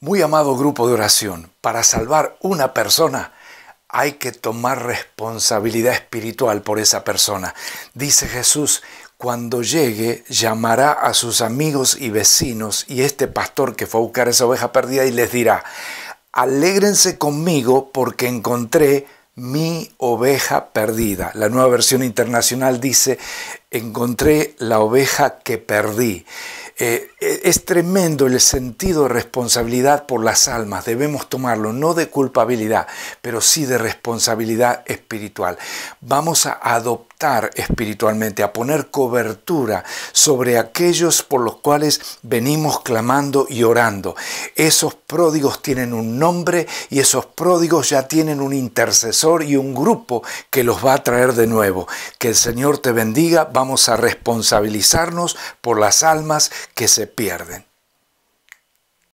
Muy amado grupo de oración, para salvar una persona hay que tomar responsabilidad espiritual por esa persona. Dice Jesús, cuando llegue llamará a sus amigos y vecinos y este pastor que fue a buscar esa oveja perdida y les dirá, alégrense conmigo porque encontré mi oveja perdida. La nueva versión internacional dice, encontré la oveja que perdí. Eh, eh, es tremendo el sentido de responsabilidad por las almas, debemos tomarlo, no de culpabilidad, pero sí de responsabilidad espiritual. Vamos a adoptar espiritualmente, a poner cobertura sobre aquellos por los cuales venimos clamando y orando. Esos pródigos tienen un nombre y esos pródigos ya tienen un intercesor y un grupo que los va a traer de nuevo. Que el Señor te bendiga, vamos a responsabilizarnos por las almas que se pierden.